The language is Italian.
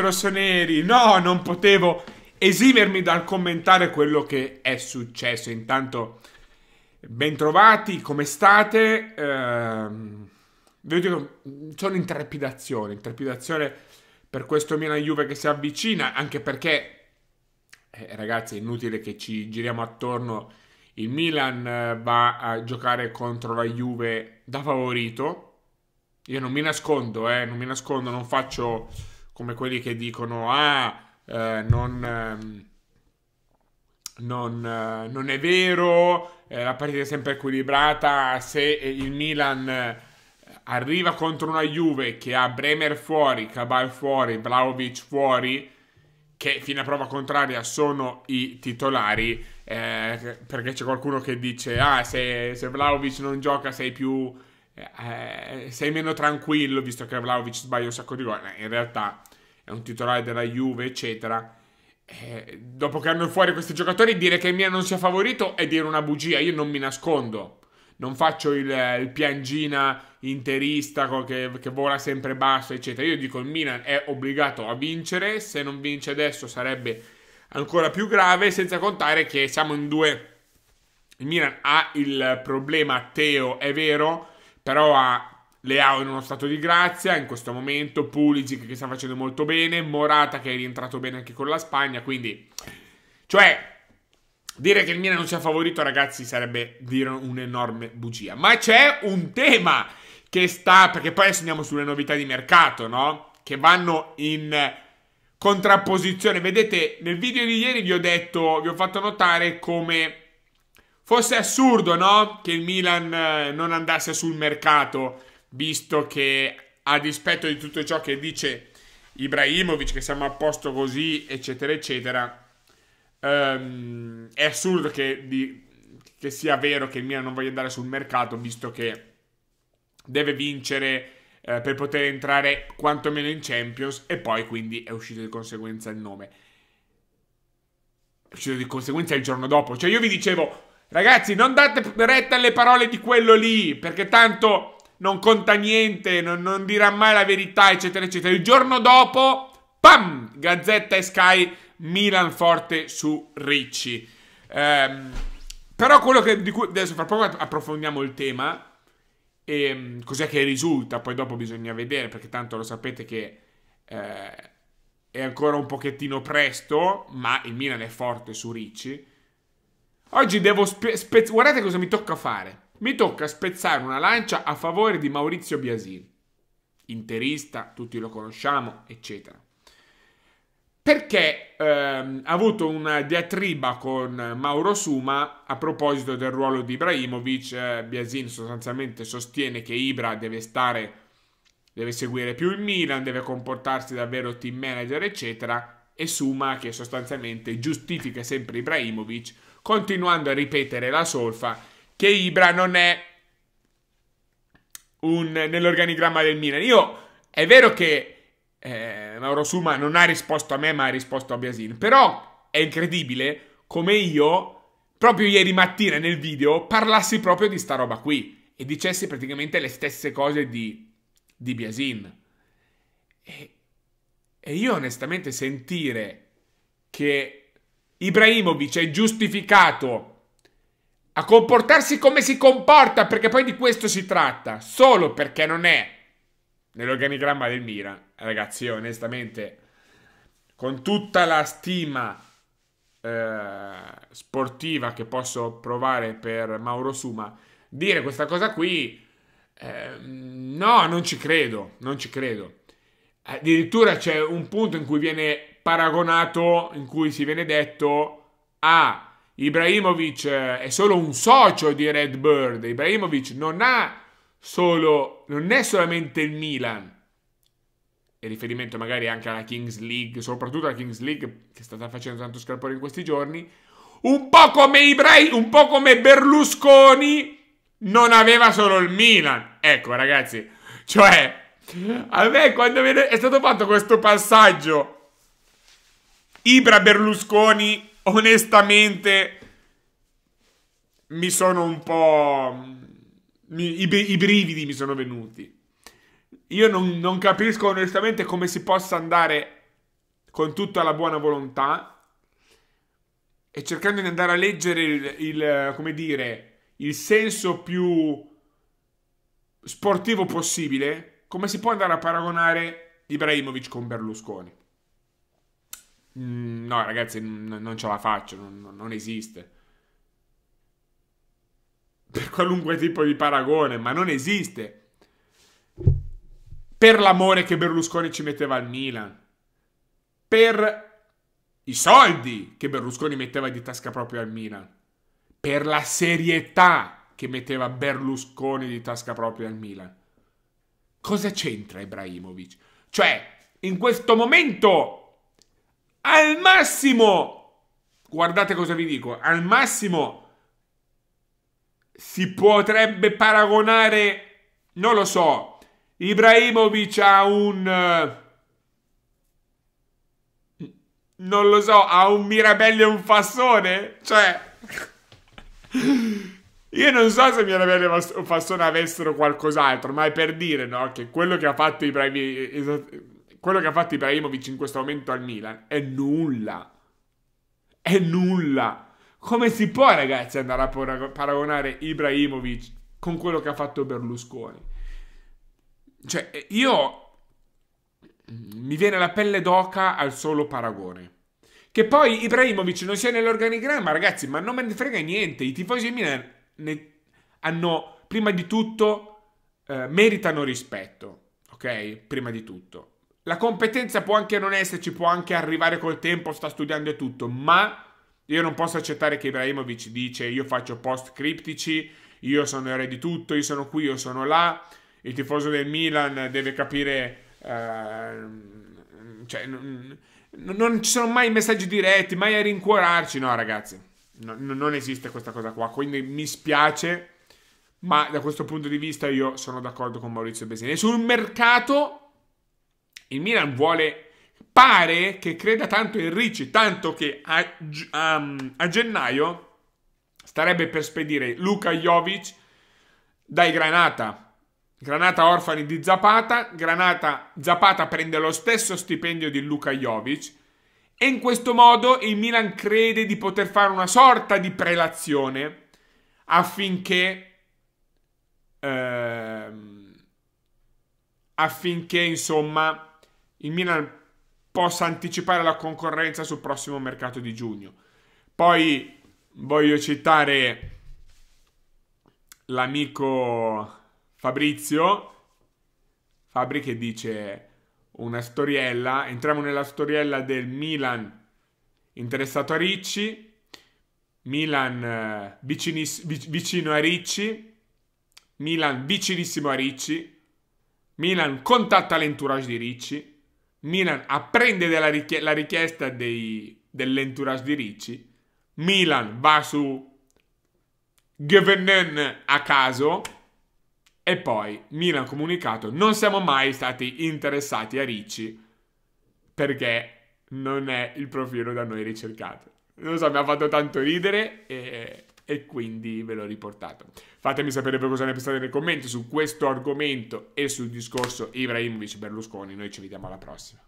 rossoneri, no, non potevo esimermi dal commentare quello che è successo. Intanto, bentrovati, come state? Eh, dico, sono in trepidazione, in trepidazione per questo Milan Juve che si avvicina, anche perché, eh, ragazzi, è inutile che ci giriamo attorno. Il Milan eh, va a giocare contro la Juve da favorito. Io non mi nascondo, eh, non mi nascondo, non faccio come quelli che dicono ah, eh, non, ehm, non, eh, non, è vero, eh, la partita è sempre equilibrata, se il Milan eh, arriva contro una Juve che ha Bremer fuori, Cabal fuori, Vlaovic fuori, che fino a prova contraria sono i titolari, eh, perché c'è qualcuno che dice ah, se, se Vlaovic non gioca sei più eh, eh, sei meno tranquillo visto che Vlaovic sbaglia un sacco di gol. Eh, in realtà è un titolare della Juve, eccetera. Eh, dopo che hanno fuori questi giocatori, dire che il Milan non sia favorito è dire una bugia. Io non mi nascondo. Non faccio il, il piangina interista che, che, vola sempre basso, eccetera. Io dico il Milan è obbligato a vincere. Se non vince adesso sarebbe ancora più grave. Senza contare che siamo in due. Il Milan ha il problema Teo, è vero, però ha Leao in uno stato di grazia in questo momento, Pulisic che sta facendo molto bene, Morata che è rientrato bene anche con la Spagna, quindi cioè dire che il Milan non sia favorito ragazzi sarebbe dire un'enorme bugia, ma c'è un tema che sta perché poi adesso andiamo sulle novità di mercato, no? Che vanno in contrapposizione. Vedete, nel video di ieri vi ho detto, vi ho fatto notare come Fosse assurdo, no? Che il Milan eh, non andasse sul mercato, visto che a dispetto di tutto ciò che dice Ibrahimovic, che siamo a posto così, eccetera, eccetera, ehm, è assurdo che, di, che sia vero che il Milan non voglia andare sul mercato, visto che deve vincere eh, per poter entrare quantomeno in Champions e poi quindi è uscito di conseguenza il nome. È uscito di conseguenza il giorno dopo. Cioè io vi dicevo, Ragazzi, non date retta alle parole di quello lì, perché tanto non conta niente, non, non dirà mai la verità, eccetera, eccetera. Il giorno dopo, pam, Gazzetta e Sky, Milan forte su Ricci. Ehm, però quello che, di cui adesso fra poco approfondiamo il tema, e ehm, cos'è che risulta, poi dopo bisogna vedere, perché tanto lo sapete che... Eh, è ancora un pochettino presto, ma il Milan è forte su Ricci. Oggi devo spe- spez- Guardate cosa mi tocca fare. Mi tocca spezzare una lancia a favore di Maurizio Biasini. Interista, tutti lo conosciamo, eccetera. Perché ehm, ha avuto una diatriba con Mauro Suma a proposito del ruolo di Ibrahimovic. Eh, Biasini sostanzialmente sostiene che Ibra deve stare deve seguire più il Milan, deve comportarsi davvero team manager, eccetera e Suma che sostanzialmente giustifica sempre Ibrahimovic continuando a ripetere la solfa che Ibra non è un, nell'organigramma del Milan. Io è vero che eh, Mauro Suma non ha risposto a me ma ha risposto a Biasin, però è incredibile come io proprio ieri mattina nel video parlassi proprio di sta roba qui e dicessi praticamente le stesse cose di, di Biasin. E io onestamente sentire che Ibrahimovic è giustificato a comportarsi come si comporta, perché poi di questo si tratta, solo perché non è nell'organigramma del Milan. Ragazzi, io onestamente, con tutta la stima eh, sportiva che posso provare per Mauro Suma, dire questa cosa qui, eh, no, non ci credo, non ci credo. Addirittura c'è un punto in cui viene paragonato, in cui si viene detto, ah, Ibrahimovic eh, è solo un socio di Red Bird, Ibrahimovic non ha solo, non è solamente il Milan, e riferimento magari anche alla Kings League, soprattutto alla Kings League che sta facendo tanto scalpore in questi giorni, un po' come Ibrahim, un po' come Berlusconi non aveva solo il Milan. Ecco ragazzi, cioè a me quando viene... è stato fatto questo passaggio, Ibra Berlusconi, onestamente, mi sono un po'... Mi... I, i, brividi mi sono venuti. Io non, non capisco onestamente come si possa andare con tutta la buona volontà e cercando di andare a leggere il, il, come dire il senso più sportivo possibile come si può andare a paragonare Ibrahimovic con Berlusconi? Mm, no, ragazzi, non ce la faccio, non, non esiste. Per qualunque tipo di paragone, ma non esiste. Per l'amore che Berlusconi ci metteva al Milan. Per i soldi che Berlusconi metteva di tasca proprio al Milan. Per la serietà che metteva Berlusconi di tasca proprio al Milan Cosa c'entra Ibrahimovic? Cioè, in questo momento, al massimo, guardate cosa vi dico, al massimo si potrebbe paragonare, non lo so, Ibrahimovic a un... Non lo so, a un Mirabelli e un Fassone? Cioè... Io non so se mi e fatto avessero qualcos'altro, ma è per dire, no, che quello che ha fatto Ibrahimovic, quello che ha fatto Ibrahimovic in questo momento al Milan è nulla. È nulla. Come si può, ragazzi, andare a paragonare Ibrahimovic con quello che ha fatto Berlusconi? Cioè, eh, io mm, mi viene la pelle d'oca al solo paragone. Che poi Ibrahimovic non sia nell'organigramma, ragazzi, ma non me ne frega niente. I tifosi di Milan ne, hanno, prima di tutto, eh, meritano rispetto, ok? Prima di tutto. La competenza può anche non esserci, può anche arrivare col tempo, sta studiando e tutto, ma io non posso accettare che Ibrahimovic dice io faccio post criptici, io sono il re di tutto, io sono qui, io sono là, il tifoso del Milan deve capire... Eh, cioè, non, non ci sono mai messaggi diretti, mai a rincuorarci, no ragazzi no, non esiste questa cosa qua, quindi mi spiace, ma da questo punto di vista io sono d'accordo con Maurizio Besini. Sul mercato, il Milan vuole, pare che creda tanto in Ricci, tanto che a, um, a gennaio starebbe per spedire Luka Jovic dai Granata. Granata orfani di Zapata, Granata, Zapata prende lo stesso stipendio di Luka Jovic, e in questo modo il Milan crede di poter fare una sorta di prelazione affinché, ehm, affinché insomma il Milan possa anticipare la concorrenza sul prossimo mercato di giugno. Poi voglio citare l'amico Fabrizio Fabri che dice una storiella, entriamo nella storiella del Milan interessato a Ricci, Milan eh, viciniss- vicino a Ricci, Milan vicinissimo a Ricci, Milan contatta l'entourage di Ricci, Milan apprende della richie- la richiesta dei, dell'entourage di Ricci, Milan va su Gevenen a caso, e poi Milan comunicato, non siamo mai stati interessati a Ricci perché non è il profilo da noi ricercato. Non so, mi ha fatto tanto ridere e, e quindi ve l'ho riportato. Fatemi sapere voi cosa ne pensate nei commenti su questo argomento e sul discorso Ibrahimovic-Berlusconi. Noi ci vediamo alla prossima.